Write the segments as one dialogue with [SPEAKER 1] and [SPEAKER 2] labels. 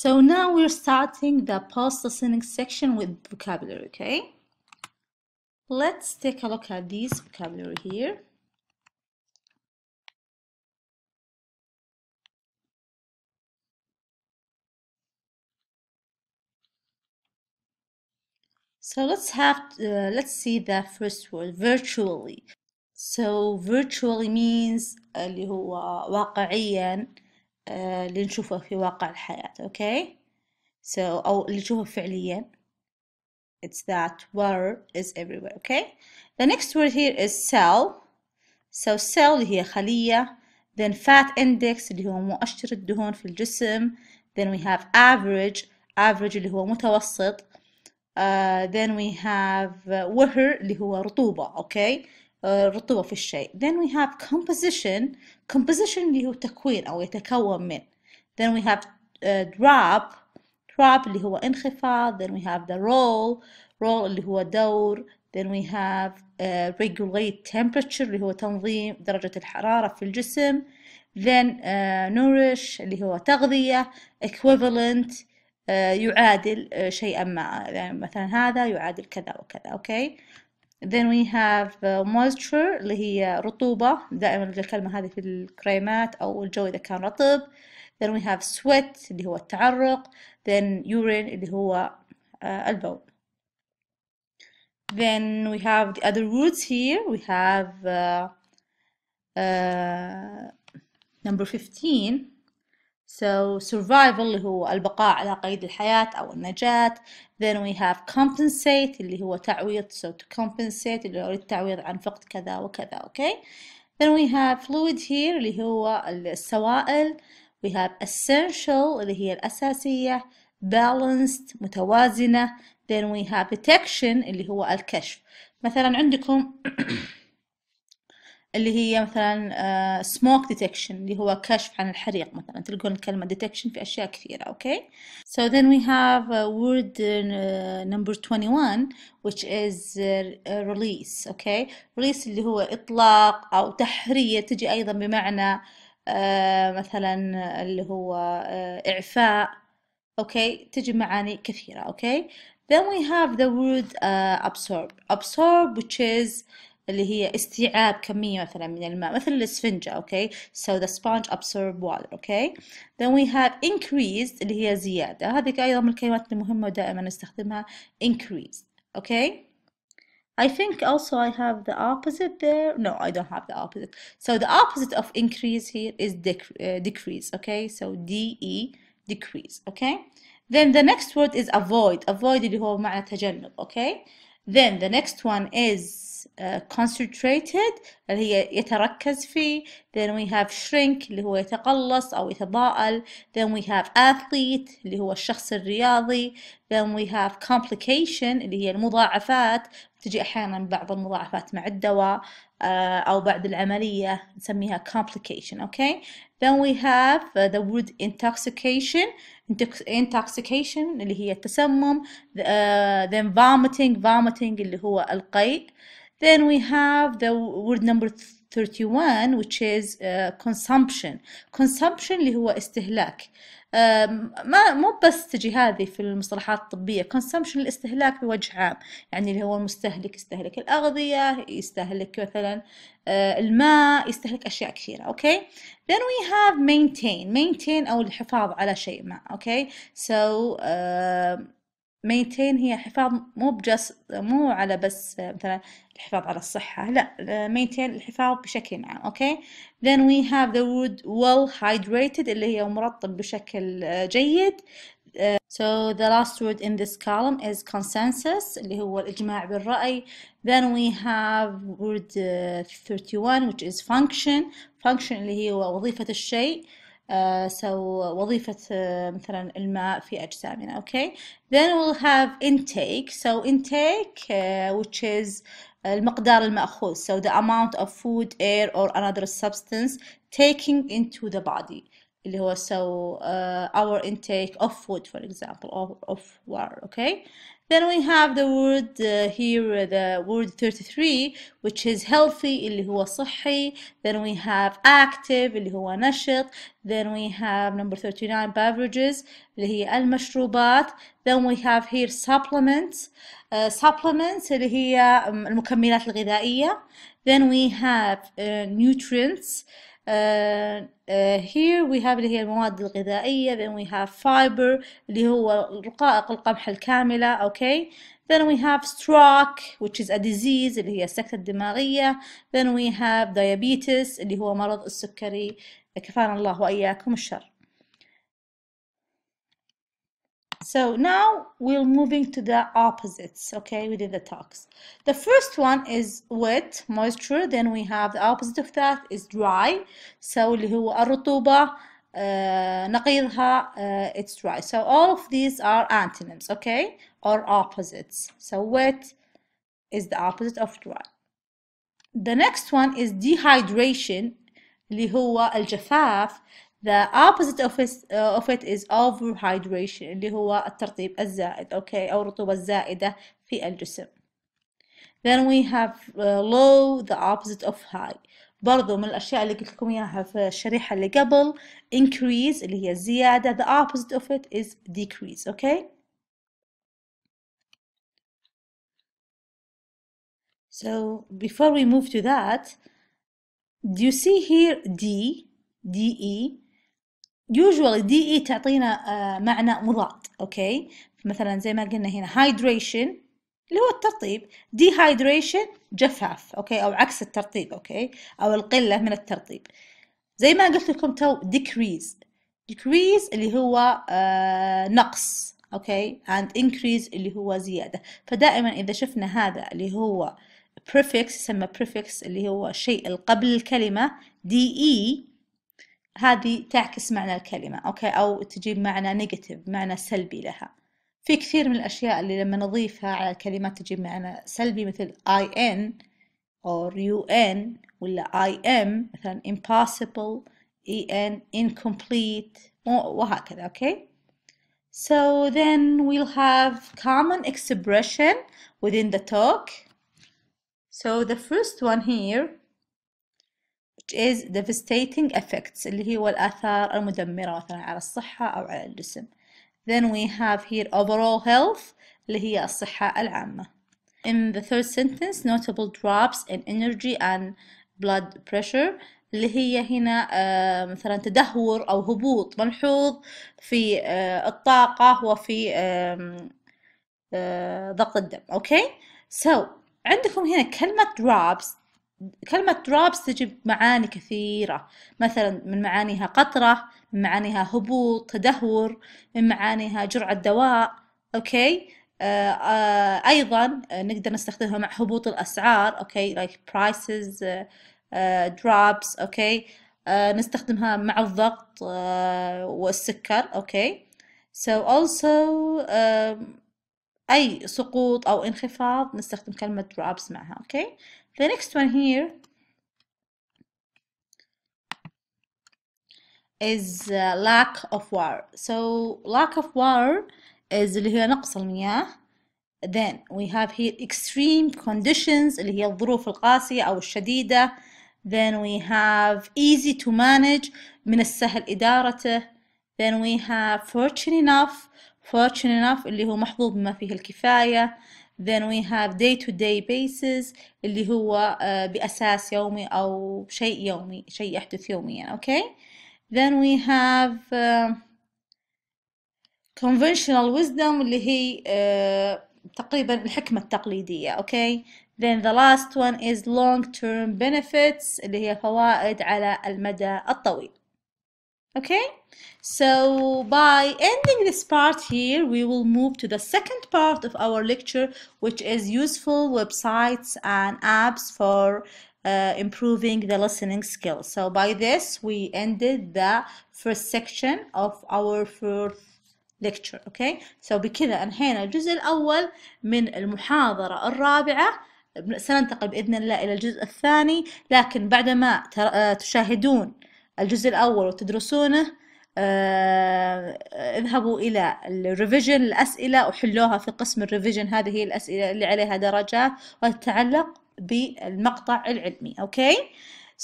[SPEAKER 1] So now we're starting the post-listening section with vocabulary, okay? Let's take a look at this vocabulary here. So let's have uh, let's see the first word virtually. So virtually means اللي هو واقعيا اللي نشوفه في واقع الحياة okay so أو اللي نشوفه فعليا it's that word is everywhere okay the next word here is cell so cell اللي هي خلية then fat index اللي هو مؤشر الدهون في الجسم then we have average average اللي هو متوسط uh, then we have وهر اللي هو رطوبة okay رطوبة في الشيء then we have composition composition اللي هو تكوين أو يتكون من then we have uh, drop drop اللي هو انخفاض then we have the roll roll اللي هو دور then we have uh, regulate temperature اللي هو تنظيم درجة الحرارة في الجسم then uh, nourish اللي هو تغذية equivalent uh, يعادل uh, شيئا ما يعني مثلا هذا يعادل كذا وكذا okay? then we have uh, moisture اللي هي رطوبة دائما الكلمة هذه في الكريمات أو الجو إذا كان رطب then we have sweat اللي هو التعرق then urine اللي هو البول then we have the other roots here we have uh, uh, number 15 So survival اللي هو البقاء على قيد الحياة أو النجاة then we have compensate اللي هو تعويض so to compensate اللي هو التعويض عن فقد كذا وكذا okay then we have fluid here اللي هو السوائل we have essential اللي هي الأساسية balanced متوازنة then we have detection اللي هو الكشف مثلا عندكم اللي هي مثلا سموك آه، ديتكشن اللي هو كشف عن الحريق مثلا تلقون الكلمة ديتكشن في أشياء كثيرة أوكي okay? so then we have uh, word uh, number 21 which is uh, release أوكي okay? release اللي هو إطلاق أو تحرية تجي أيضا بمعنى uh, مثلا اللي هو uh, إعفاء أوكي okay? تجي معاني كثيرة أوكي okay? then we have the word uh, absorb absorb which is uh, اللي هي استيعاب كمية مثلا من الماء مثل الاسفنجة اوكي so the sponge absorb water اوكي then we have increased اللي هي زيادة هذه أيضا من الكلمات المهمة ودائما نستخدمها increased اوكي I think also I have the opposite there. No, I don't have the opposite. So the opposite of increase here is dec uh, decrease. Okay, so D E decrease. Okay, then the next word is avoid. Avoid اللي هو معنى تجنب. Okay, Then the next one is uh, concentrated اللي هي يتركز فيه then we have shrink اللي هو يتقلص أو يتضاءل then we have athlete اللي هو الشخص الرياضي then we have complication اللي هي المضاعفات تجي أحيانا بعض المضاعفات مع الدواء uh, أو بعد العملية نسميها complication okay Then we have uh, the word intoxication, intoxication اللي هي التسمم, uh, then vomiting, vomiting اللي هو القيء. Then we have the word number 31 which is uh, consumption. Consumption اللي هو استهلاك. Uh, ما مو بس تجي هذه في المصطلحات الطبية كونسومشن الاستهلاك بوجه عام يعني اللي هو المستهلك يستهلك الأغذية يستهلك مثلا آه، الماء يستهلك أشياء كثيرة أوكي then we have maintain maintain أو الحفاظ على شيء ما أوكي so uh, مينتين هي حفاظ مو بجس مو على بس مثلا الحفاظ على الصحة لا مينتين الحفاظ بشكل عام أوكي then we have the wood well hydrated اللي هي مرطب بشكل آه، جيد آه، So the last word in this column is consensus اللي هو الإجماع بالرأي. Then we have word 31 آه، which is function. Function اللي هي وظيفة الشيء. Uh, so وظيفة مثلا الماء في أجسامنا okay then we'll have intake so intake uh, which is المقدار المأخوذ so the amount of food air or another substance taking into the body اللي هو so uh, our intake of food for example or of water okay then we have the word uh, here uh, the word 33 which is healthy اللي هو صحي then we have active اللي هو نشط then we have number 39 beverages اللي هي المشروبات then we have here supplements uh, supplements اللي هي um, المكملات الغذائية then we have uh, nutrients uh, uh, here we have اللي هي المواد الغذائية then we have fiber اللي هو رقائق القمح الكاملة okay then we have stroke which is a disease اللي هي السكتة الدماغية then we have diabetes اللي هو مرض السكري كفانا الله وإياكم الشر So now we're moving to the opposites, okay? We did the talks. The first one is wet, moisture. Then we have the opposite of that is dry. So اللي هو الرطوبة, نقيضها, it's dry. So all of these are antonyms, okay? Or opposites. So wet is the opposite of dry. The next one is dehydration اللي هو الجفاف the opposite of it, uh, of it is overhydration اللي هو الترطيب الزائد okay, أو الرطوبة الزائدة في الجسم then we have uh, low the opposite of high برضو من الأشياء اللي قلت لكم إياها في الشريحة اللي قبل increase اللي هي زيادة the opposite of it is decrease okay so before we move to that do you see here D, D, E? usually دي اي e تعطينا آه، معنى مضاد اوكي مثلا زي ما قلنا هنا هايدريشن اللي هو الترطيب dehydration جفاف اوكي او عكس الترطيب اوكي او القله من الترطيب زي ما قلت لكم تو decrease decrease اللي هو آه، نقص اوكي and increase اللي هو زياده فدائما اذا شفنا هذا اللي هو prefix يسمى prefix اللي هو الشيء اللي قبل الكلمه de هذه تعكس معنى الكلمة أوكي أو تجيب معنى نيجاتيف معنى سلبي لها في كثير من الأشياء اللي لما نضيفها على الكلمات تجيب معنى سلبي مثل I N أو U N ولا I M مثلا impossible E N incomplete وهكذا أوكي So then we'll have common expression within the talk. So the first one here which is devastating effects اللي هو الآثار المدمرة مثلا على الصحة أو على الجسم then we have here overall health اللي هي الصحة العامة in the third sentence notable drops in energy and blood pressure اللي هي هنا آه، مثلا تدهور أو هبوط ملحوظ في آه، الطاقة وفي آه، ضغط الدم أوكي okay? so عندكم هنا كلمة drops كلمة drops تجي معاني كثيرة مثلا من معانيها قطرة من معانيها هبوط تدهور من معانيها جرعة دواء أوكي آه، آه، أيضا نقدر نستخدمها مع هبوط الأسعار أوكي like prices آه، drops أوكي نستخدمها مع الضغط والسكر أوكي so also أي سقوط أو انخفاض نستخدم كلمة drops معها أوكي the next one here is uh, lack of water so lack of water is اللي هي نقص المياه then we have here extreme conditions اللي هي الظروف القاسية أو الشديدة then we have easy to manage من السهل إدارته then we have fortunate enough fortunate enough اللي هو محظوظ بما فيه الكفاية then we have day to day basis اللي هو بأساس يومي أو شيء يومي شيء يحدث يوميا okay then we have uh, conventional wisdom اللي هي uh, تقريبا الحكمة التقليدية okay then the last one is long term benefits اللي هي فوائد على المدى الطويل okay So by ending this part here, we will move to the second part of our lecture, which is useful websites and apps for uh, improving the listening skills. So by this, we ended the first section of our fourth lecture Okay. so بكذا انهينا الجزء الاول من الْمُحَاضَرَةِ الْرَابِعَةِ سننتقل باذن الله الى الجزء الثاني لكن بعدما تشاهدون الجزء الاول وتدرسونه آه، اذهبوا إلى الريفيجن الأسئلة وحلوها في قسم الريفيجن هذه هي الأسئلة اللي عليها درجات وتتعلق بالمقطع العلمي أوكي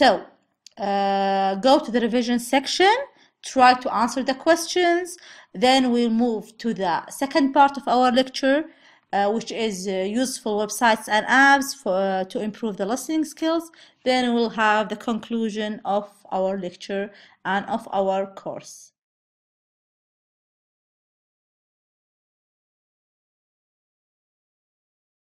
[SPEAKER 1] so uh, go to the revision section try to answer the questions then we'll move to the second part of our lecture Uh, which is uh, useful websites and apps for, uh, to improve the listening skills. Then we'll have the conclusion of our lecture and of our course.